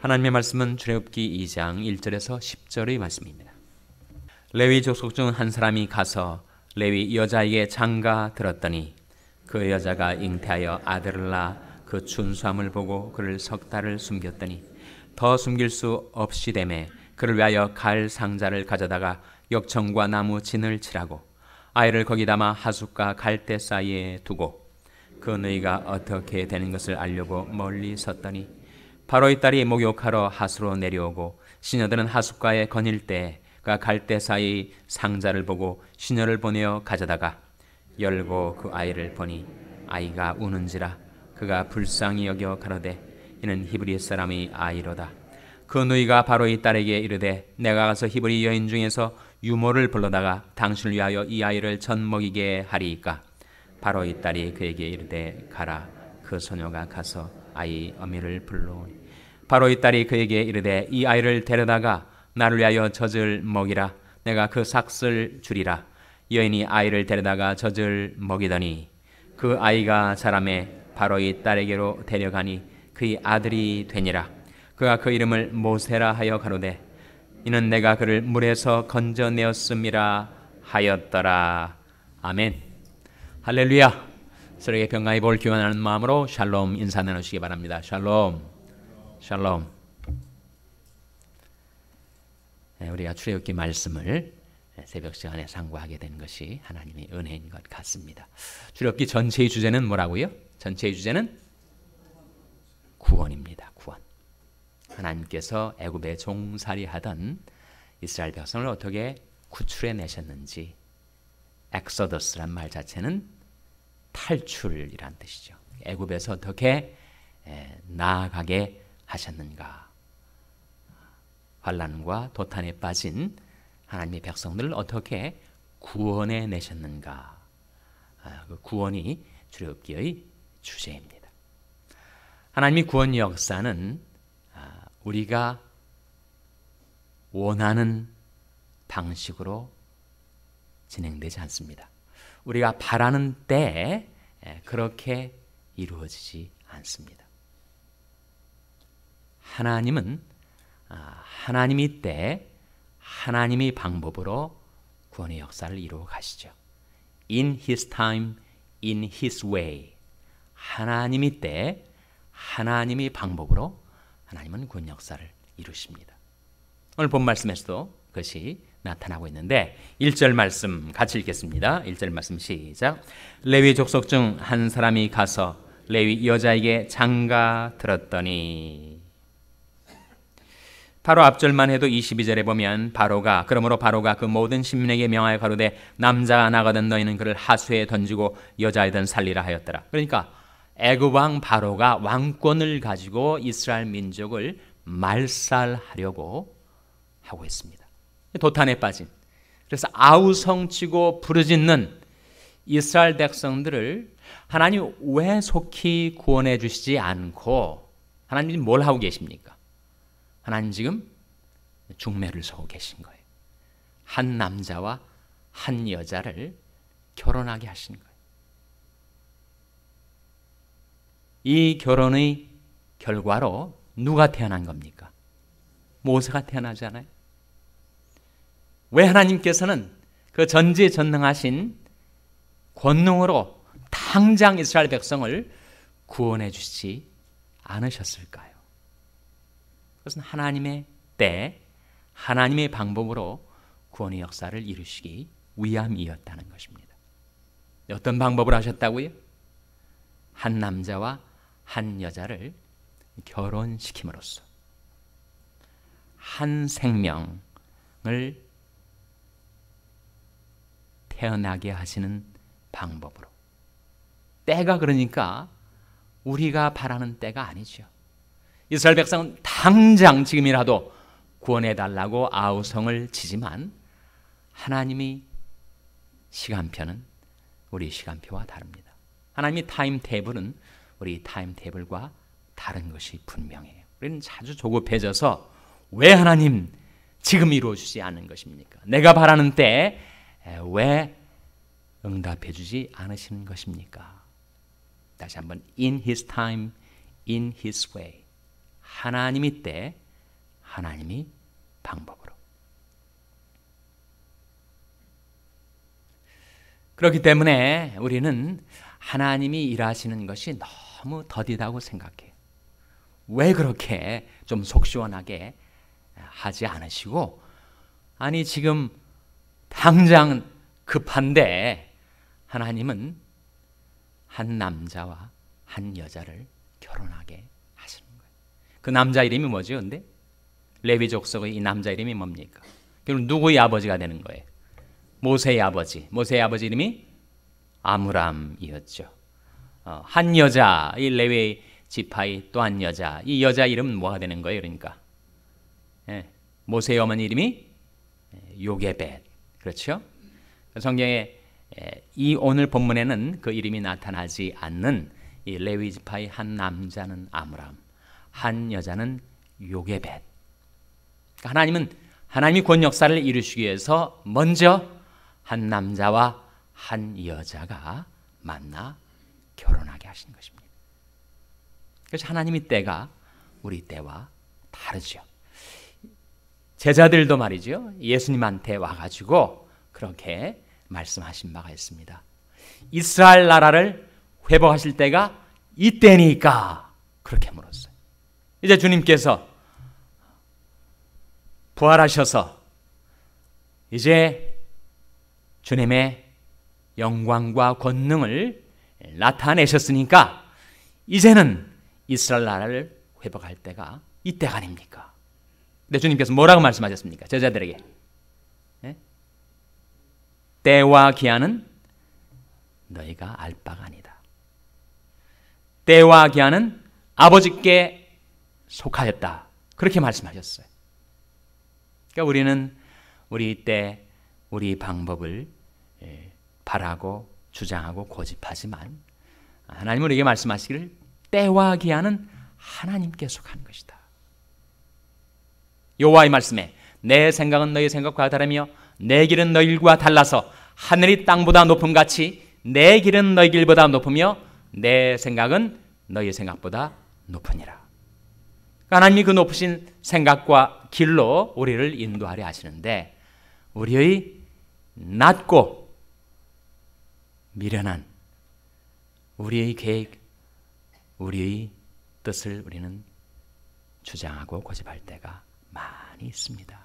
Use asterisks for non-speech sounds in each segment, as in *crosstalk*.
하나님의 말씀은 출애굽기 2장 1절에서 10절의 말씀입니다. 레위 족속 중 한 사람이 가서 레위 여자에게 장가 들었더니 그 여자가 잉태하여 아들을 낳아 그 춘수함을 보고 그를 석 달을 숨겼더니 더 숨길 수 없이 되매 그를 위하여 갈 상자를 가져다가 역청과 나무 진을 칠하고 아이를 거기 담아 하숙과 갈대 사이에 두고 그 너희가 어떻게 되는 것을 알려고 멀리 섰더니 바로의 딸이 목욕하러 하수로 내려오고 시녀들은 하숙가에 거닐 때가갈 때 사이 상자를 보고 시녀를 보내어 가져다가 열고 그 아이를 보니 아이가 우는지라 그가 불쌍히 여겨 가로되 이는 히브리 사람이 아이로다 그 누이가 바로의 딸에게 이르되 내가 가서 히브리 여인 중에서 유모를 불러다가 당신을 위하여 이 아이를 전 먹이게 하리이까 바로의 딸이 그에게 이르되 가라 그 소녀가 가서 아이 어미를 불러 바로이 딸이 그에게 이르되 이 아이를 데려다가 나를 위하여 젖을 먹이라 내가 그 삭슬 줄이라 여인이 아이를 데려다가 젖을 먹이더니 그 아이가 사람의 바로이 딸에게로 데려가니 그의 아들이 되니라 그가 그 이름을 모세라 하여 가로되 이는 내가 그를 물에서 건져내었음이라 하였더라 아멘 할렐루야 서로에게 병강의 볼 기원하는 마음으로 샬롬 인사 나누시기 바랍니다. 샬롬, 샬롬. 네, 우리가 출애굽기 말씀을 새벽 시간에 상고하게 된 것이 하나님의 은혜인 것 같습니다. 출애굽기 전체의 주제는 뭐라고요? 전체의 주제는 구원입니다. 구원. 하나님께서 애굽에 종살이하던 이스라엘 백성을 어떻게 구출해 내셨는지 엑서더스란 말 자체는 탈출이란 뜻이죠. 애굽에서 어떻게 나아가게 하셨는가? 환란과 도탄에 빠진 하나님의 백성들을 어떻게 구원해 내셨는가? 아, 그 구원이 출애기의 주제입니다. 하나님의 구원 역사는 아, 우리가 원하는 방식으로 진행되지 않습니다. 우리가 바라는 때에 예, 그렇게 이루어지지 않습니다. 하나님은 아, 하나님이 때 하나님이 방법으로 구원의 역사를 이루어 가시죠. In His time, in His way. 하나님이 때 하나님이 방법으로 하나님은 구원 역사를 이루십니다. 오늘 본 말씀에서도 그것이 나타나고 있는데 1절 말씀 같이 읽겠습니다. 1절 말씀 시작. 레위 족속 중 한 사람이 가서 레위 여자에게 장가 들었더니 바로 앞절만 해도 22절에 보면 바로가 그러므로 바로가 그 모든 시민에게 명하여 가로되 남자가 나가던 너희는 그를 하수에 던지고 여자이든 살리라 하였더라. 그러니까 애굽 왕 바로가 왕권을 가지고 이스라엘 민족을 말살하려고 하고 있습니다. 도탄에 빠진 그래서 아우성치고 부르짖는 이스라엘 백성들을 하나님 왜 속히 구원해 주시지 않고 하나님 뭘 하고 계십니까? 하나님 지금 중매를 서고 계신 거예요. 한 남자와 한 여자를 결혼하게 하신 거예요. 이 결혼의 결과로 누가 태어난 겁니까? 모세가 태어나잖아요. 왜 하나님께서는 그 전지전능하신 권능으로 당장 이스라엘 백성을 구원해 주시지 않으셨을까요? 그것은 하나님의 때, 하나님의 방법으로 구원의 역사를 이루시기 위함이었다는 것입니다. 어떤 방법을 하셨다고요? 한 남자와 한 여자를 결혼시킴으로써 한 생명을 태어나게 하시는 방법으로. 때가 그러니까 우리가 바라는 때가 아니죠. 이스라엘 백성은 당장 지금이라도 구원해달라고 아우성을 치지만 하나님이 시간표는 우리 시간표와 다릅니다. 하나님이 타임 테이블은 우리 타임 테이블과 다른 것이 분명해요. 우리는 자주 조급해져서 왜 하나님 지금 이루어주지 않는 것입니까? 내가 바라는 때왜 응답해 주지 않으시는 것입니까? 다시 한번 in his time, in his way. 하나님이 때, 하나님이 방법으로. 그렇기 때문에 우리는 하나님이 일하시는 것이 너무 더디다고 생각해요. 왜 그렇게 좀 속시원하게 하지 않으시고 아니 지금 당장 급한데 하나님은 한 남자와 한 여자를 결혼하게 하시는 거예요. 그 남자 이름이 뭐죠? 근데 레위 족속의 이 남자 이름이 뭡니까? 결국 누구의 아버지가 되는 거예요? 모세의 아버지. 모세의 아버지 이름이 아므람이었죠. 어, 한 여자, 이 레위 지파의 또 한 여자. 이 여자 이름은 뭐가 되는 거예요? 그러니까 예, 모세의 어머니 이름이 예, 요게벳. 그렇죠? 성경에 이 오늘 본문에는 그 이름이 나타나지 않는 이 레위지파의 한 남자는 아므람, 한 여자는 요게벳. 그러니까 하나님은 하나님이 권 역사를 이루시기 위해서 먼저 한 남자와 한 여자가 만나 결혼하게 하신 것입니다. 그래서 하나님이 때가 우리 때와 다르죠. 제자들도 말이죠. 예수님한테 와가지고 그렇게 말씀하신 바가 있습니다. 이스라엘 나라를 회복하실 때가 이때니까 그렇게 물었어요. 이제 주님께서 부활하셔서 이제 주님의 영광과 권능을 나타내셨으니까 이제는 이스라엘 나라를 회복할 때가 이때가 아닙니까? 내 네, 주님께서 뭐라고 말씀하셨습니까? 제자들에게. 네? 때와 기한은 너희가 알 바가 아니다. 때와 기한은 아버지께 속하였다. 그렇게 말씀하셨어요. 그러니까 우리는 우리 때 우리 방법을 예, 바라고 주장하고 고집하지만 하나님은 우게 말씀하시기를 때와 기한은 하나님께 속하 것이다. 여호와의 말씀에 내 생각은 너희 생각과 다르며 내 길은 너희 길과 달라서 하늘이 땅보다 높음 같이 내 길은 너희 길보다 높으며 내 생각은 너희 생각보다 높으니라. 그러니까 하나님이 그 높으신 생각과 길로 우리를 인도하려 하시는데 우리의 낮고 미련한 우리의 계획, 우리의 뜻을 우리는 주장하고 고집할 때가 많이 있습니다.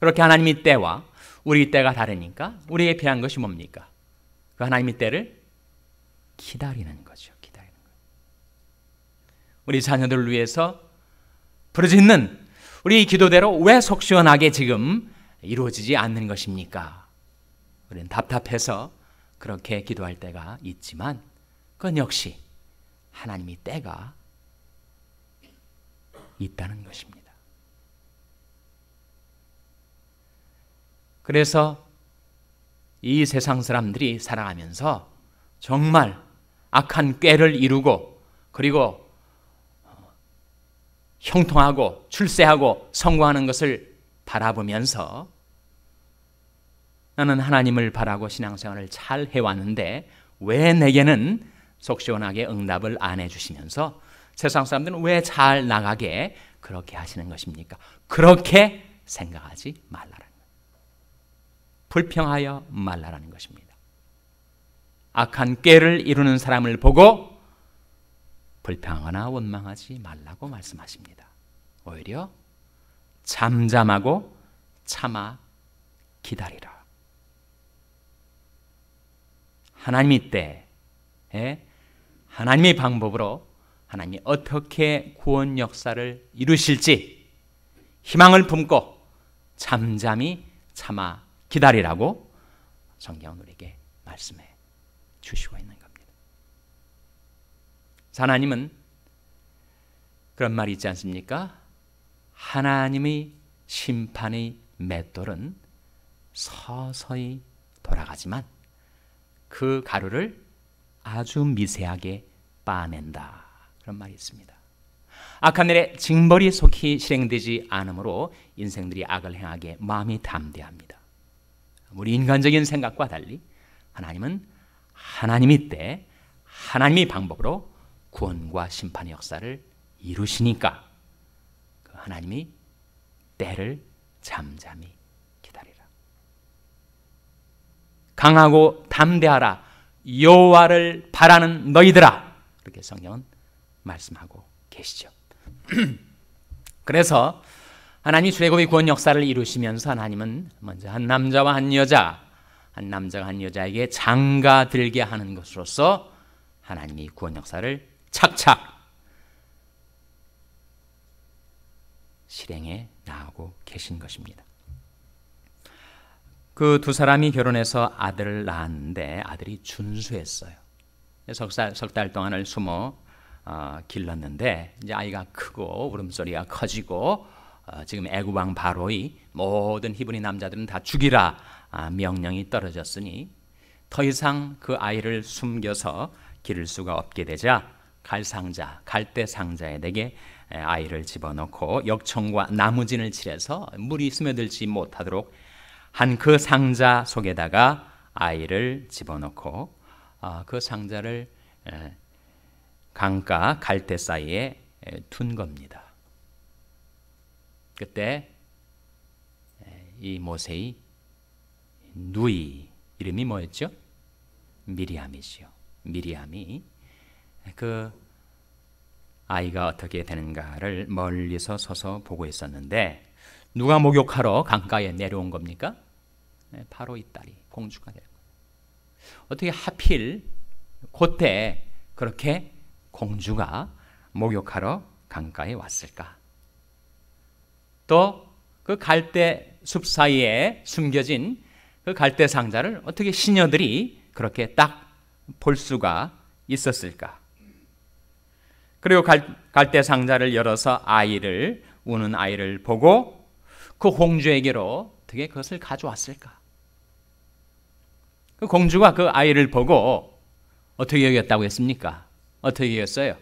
그렇게 하나님의 때와 우리 때가 다르니까 우리에 필요한 것이 뭡니까? 그 하나님의 때를 기다리는 거죠. 기다리는 거. 우리 자녀들을 위해서 부르짖는 우리 기도대로 왜속 시원하게 지금 이루어지지 않는 것입니까? 우리는 답답해서 그렇게 기도할 때가 있지만 그건 역시 하나님이 때가 있다는 것입니다. 그래서 이 세상 사람들이 살아가면서 정말 악한 꾀를 이루고 그리고 형통하고 출세하고 성공하는 것을 바라보면서 나는 하나님을 바라고 신앙생활을 잘 해왔는데 왜 내게는 속시원하게 응답을 안 해주시면서 세상 사람들은 왜 잘 나가게 그렇게 하시는 것입니까? 그렇게 생각하지 말라라는 것. 불평하여 말라라는 것입니다. 악한 꾀를 이루는 사람을 보고 불평하거나 원망하지 말라고 말씀하십니다. 오히려 잠잠하고 참아 기다리라. 하나님이 때에 하나님의 방법으로 하나님이 어떻게 구원 역사를 이루실지 희망을 품고 잠잠히 참아 기다리라고 성경은 우리에게 말씀해 주시고 있는 겁니다. 하나님은 그런 말이 있지 않습니까? 하나님의 심판의 맷돌은 서서히 돌아가지만 그 가루를 아주 미세하게 빠낸다. 그런 말이 있습니다. 악한 일에 징벌이 속히 실행되지 않으므로 인생들이 악을 행하게 마음이 담대합니다. 우리 인간적인 생각과 달리 하나님은 하나님이 때 하나님이 방법으로 구원과 심판의 역사를 이루시니까 그 하나님이 때를 잠잠히 기다리라. 강하고 담대하라 여호와를 바라는 너희들아. 이렇게 성경은 말씀하고 계시죠. *clears throat* 그래서 하나님이 출애굽의 구원 역사를 이루시면서 하나님은 먼저 한 남자와 한 여자, 한 남자가 한 여자에게 장가 들게 하는 것으로서 하나님이 구원 역사를 착착 실행해 나가고 계신 것입니다. 그 두 사람이 결혼해서 아들을 낳았는데 아들이 준수했어요. 석 달 동안을 숨어 어, 길렀는데 이제 아이가 크고 울음소리가 커지고 어, 지금 애구왕 바로의 모든 히브리 남자들은 다 죽이라 아, 명령이 떨어졌으니 더 이상 그 아이를 숨겨서 기를 수가 없게 되자 갈상자, 갈대 상자에 내게 아이를 집어넣고 역청과 나무진을 칠해서 물이 스며들지 못하도록 한 그 상자 속에다가 아이를 집어넣고 아, 그 상자를 강가 갈대 사이에 둔 겁니다. 그때 이 모세의 누이 이름이 뭐였죠? 미리암이지요. 미리암이 그 아이가 어떻게 되는가를 멀리서 서서 보고 있었는데 누가 목욕하러 강가에 내려온 겁니까? 바로 이 딸이 공주가 된 거예요. 어떻게 하필 그때 그렇게 공주가 목욕하러 강가에 왔을까? 또 그 갈대 숲 사이에 숨겨진 그 갈대 상자를 어떻게 시녀들이 그렇게 딱 볼 수가 있었을까? 그리고 갈, 갈대 상자를 열어서 아이를 우는 아이를 보고 그 공주에게로 어떻게 그것을 가져왔을까? 그 공주가 그 아이를 보고 어떻게 여겼다고 했습니까? 어떻게 했어요?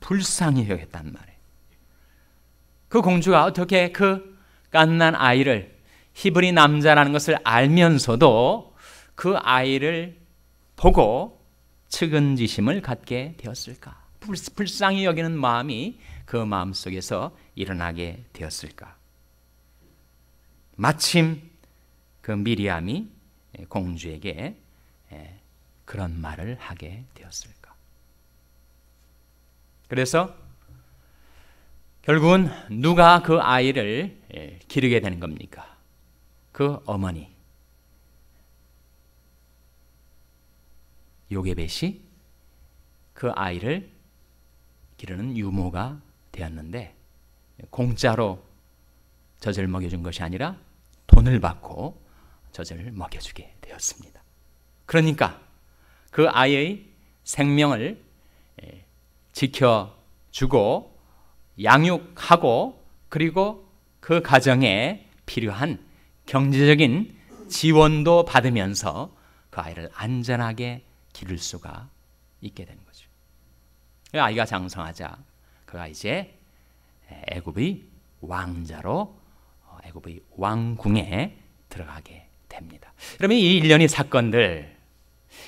불쌍히 여겼단 말이에요. 그 공주가 어떻게 그 깐난 아이를 히브리 남자라는 것을 알면서도 그 아이를 보고 측은지심을 갖게 되었을까? 불쌍히 여기는 마음이 그 마음 속에서 일어나게 되었을까? 마침 그 미리암이 공주에게 그런 말을 하게 되었을까? 그래서 결국은 누가 그 아이를 예, 기르게 되는 겁니까? 그 어머니. 요게벳이 그 아이를 기르는 유모가 되었는데 공짜로 젖을 먹여준 것이 아니라 돈을 받고 젖을 먹여주게 되었습니다. 그러니까 그 아이의 생명을 예, 지켜주고 양육하고 그리고 그 가정에 필요한 경제적인 지원도 받으면서 그 아이를 안전하게 기를 수가 있게 되는 거죠. 그 아이가 장성하자 그가 이제 애굽의 왕자로 어, 애굽의 왕궁에 들어가게 됩니다. 그러면 이 일련의 사건들,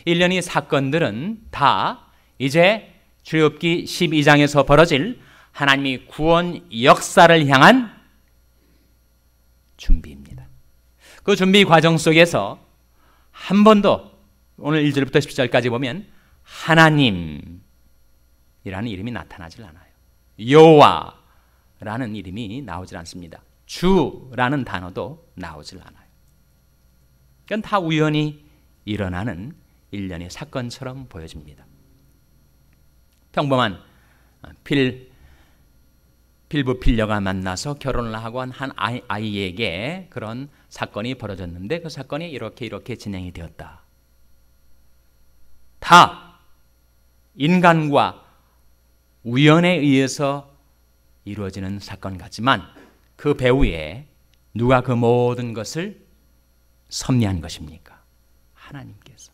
일련의 사건들은 다 이제 출애굽기 12장에서 벌어질 하나님이 구원 역사를 향한 준비입니다. 그 준비 과정 속에서 한 번도 오늘 1절부터 10절까지 보면 하나님이라는 이름이 나타나질 않아요. 여호와라는 이름이 나오질 않습니다. 주라는 단어도 나오질 않아요. 그건 다 우연히 일어나는 일련의 사건처럼 보여집니다. 평범한 어, 필 필부필녀가 만나서 결혼을 하고 한, 한 아이, 아이에게 그런 사건이 벌어졌는데 그 사건이 이렇게 이렇게 진행이 되었다. 다 인간과 우연에 의해서 이루어지는 사건 같지만 그 배후에 누가 그 모든 것을 섭리한 것입니까? 하나님께서.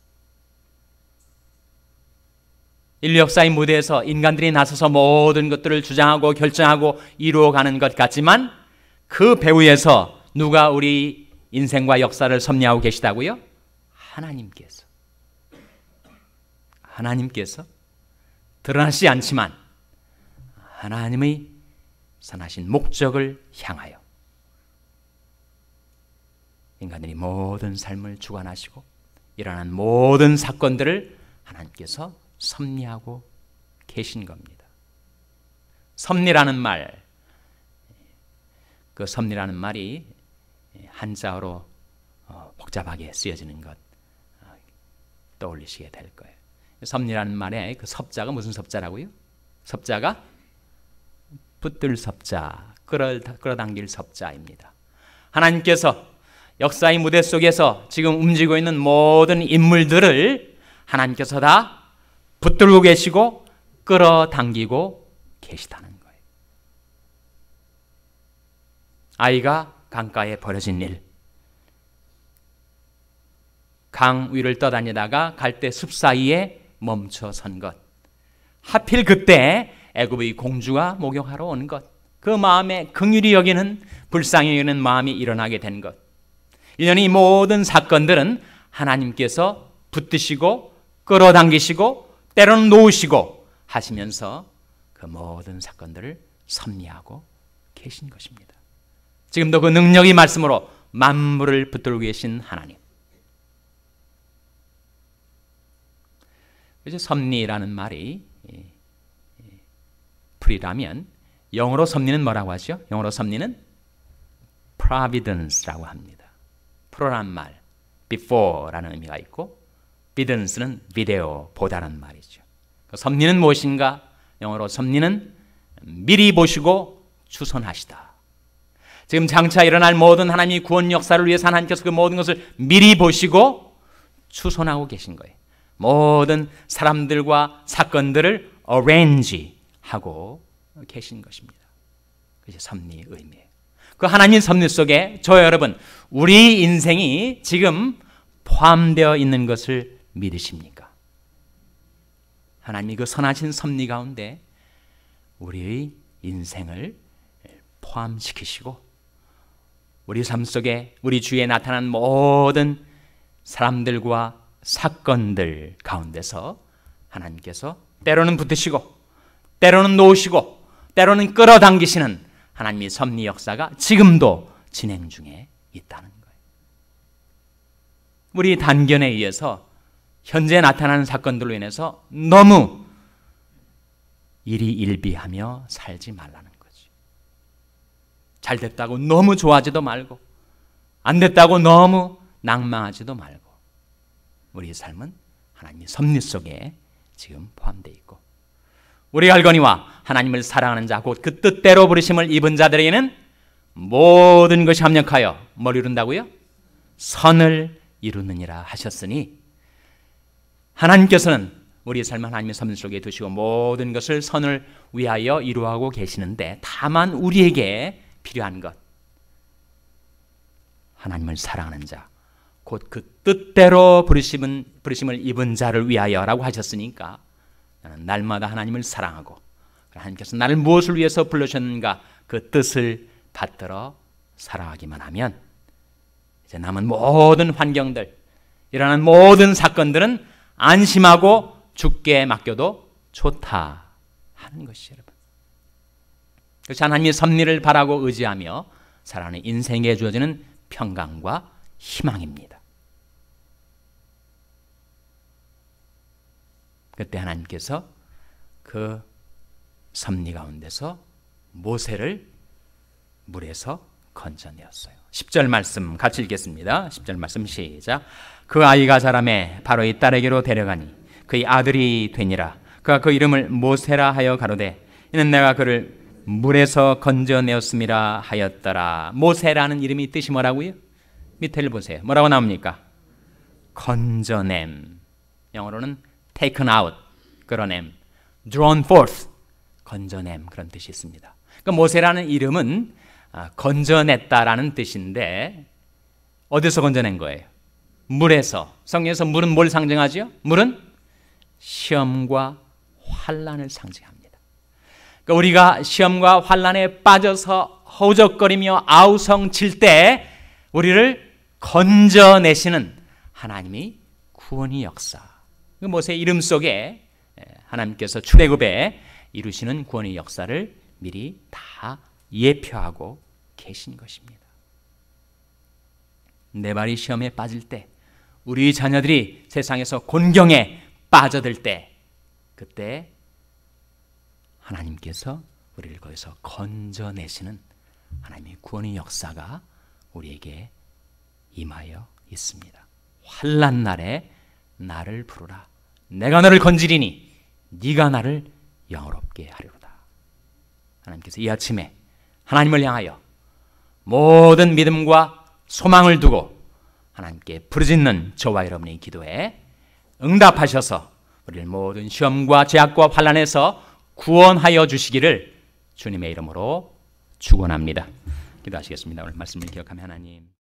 인류 역사의 무대에서 인간들이 나서서 모든 것들을 주장하고 결정하고 이루어가는 것 같지만 그 배후에서 누가 우리 인생과 역사를 섭리하고 계시다고요? 하나님께서. 하나님께서 드러나지 않지만 하나님의 선하신 목적을 향하여 인간들이 모든 삶을 주관하시고 일어난 모든 사건들을 하나님께서 섭리하고 계신 겁니다. 섭리라는 말, 그 섭리라는 말이 한자어로 어, 복잡하게 쓰여지는 것 어, 떠올리시게 될 거예요. 섭리라는 말에 그 섭자가 무슨 섭자라고요? 섭자가 붙들 섭자, 끌어, 끌어당길 섭자입니다. 하나님께서 역사의 무대 속에서 지금 움직이고 있는 모든 인물들을 하나님께서 다 붙들고 계시고 끌어당기고 계시다는 거예요. 아이가 강가에 버려진 일. 강 위를 떠다니다가 갈대 숲 사이에 멈춰 선 것. 하필 그때 애굽의 공주가 목욕하러 온 것. 그 마음에 긍휼히 여기는 불쌍히 여기는 마음이 일어나게 된 것. 이년이 모든 사건들은 하나님께서 붙드시고 끌어당기시고 때로는 놓으시고 하시면서 그 모든 사건들을 섭리하고 계신 것입니다. 지금도 그 능력이 말씀으로 만물을 붙들고 계신 하나님. 그래서 섭리라는 말이 프리라면 예, 예, 영어로 섭리는 뭐라고 하죠? 영어로 섭리는 providence라고 합니다. 프로란 말, before라는 의미가 있고 비던스는 비데오보다는 말이죠. 그 섭리는 무엇인가? 영어로 섭리는 미리 보시고 추선하시다. 지금 장차 일어날 모든 하나님의 구원 역사를 위해서 하나님께서 그 모든 것을 미리 보시고 추선하고 계신 거예요. 모든 사람들과 사건들을 a r r a 하고 계신 것입니다. 그것 섭리의 의미예요. 그 하나님 섭리 속에 저 여러분 우리 인생이 지금 포함되어 있는 것을 믿으십니까? 하나님이 그 선하신 섭리 가운데 우리의 인생을 포함시키시고 우리 삶 속에 우리 주위에 나타난 모든 사람들과 사건들 가운데서 하나님께서 때로는 붙으시고 때로는 놓으시고 때로는 끌어당기시는 하나님의 섭리 역사가 지금도 진행 중에 있다는 거예요. 우리 단견에 의해서 현재 나타나는 사건들로 인해서 너무 일이 일비하며 살지 말라는 거지. 잘 됐다고 너무 좋아하지도 말고, 안 됐다고 너무 낭망하지도 말고, 우리의 삶은 하나님의 섭리 속에 지금 포함되어 있고, 우리가 알거니와 하나님을 사랑하는 자, 곧 그 뜻대로 부르심을 입은 자들에게는 모든 것이 합력하여 뭘 이룬다고요? 선을 이루느니라 하셨으니, 하나님께서는 우리의 삶을 하나님의 섭리 속에 두시고 모든 것을 선을 위하여 이루하고 계시는데 다만 우리에게 필요한 것 하나님을 사랑하는 자곧 그 뜻대로 부르심은 부르심을 입은 자를 위하여라고 하셨으니까 나는 날마다 하나님을 사랑하고 하나님께서 나를 무엇을 위해서 불러주셨는가 그 뜻을 받들어 살아가기만 하면 이제 남은 모든 환경들 일어난 모든 사건들은 안심하고 죽게 맡겨도 좋다 하는 것이 여러분. 그래서 하나님의 섭리를 바라고 의지하며 살아가는 인생에 주어지는 평강과 희망입니다. 그때 하나님께서 그 섭리 가운데서 모세를 물에서 건전이었어요. 10절 말씀 같이 읽겠습니다. 10절 말씀 시작. 그 아이가 사람의 바로 이 딸에게로 데려가니 그의 아들이 되니라. 그가 그 이름을 모세라 하여 가로되 이는 내가 그를 물에서 건져내었음이라 하였더라. 모세라는 이름이 뜻이 뭐라고요? 밑에를 보세요. 뭐라고 나옵니까? 건져냄. 영어로는 taken out. 끌어냄. drawn forth. 건져냄. 그런 뜻이 있습니다. 그러니까 모세라는 이름은 아, 건져냈다라는 뜻인데 어디서 건져낸 거예요? 물에서 성경에서 물은 뭘상징하지 물은 시험과 환란을 상징합니다. 그러니까 우리가 시험과 환란에 빠져서 허우적거리며 아우성칠 때 우리를 건져내시는 하나님이 구원의 역사. 그 모세 이름 속에 예, 하나님께서 출애굽에 이루시는 구원의 역사를 미리 다 예표하고 계신 것입니다. 내 말이 시험에 빠질 때, 우리 자녀들이 세상에서 곤경에 빠져들 때, 그때 하나님께서 우리를 거기서 건져내시는 하나님의 구원의 역사가 우리에게 임하여 있습니다. 환란 날에 나를 부르라. 내가 너를 건지리니 네가 나를 영롭게 하리로다. 하나님께서 이 아침에 하나님을 향하여 모든 믿음과 소망을 두고 하나님께 부르짖는 저와 여러분의 기도에 응답하셔서 우리를 모든 시험과 제약과 환란에서 구원하여 주시기를 주님의 이름으로 축원합니다. 기도하시겠습니다. 오늘 말씀을 기억하며 하나님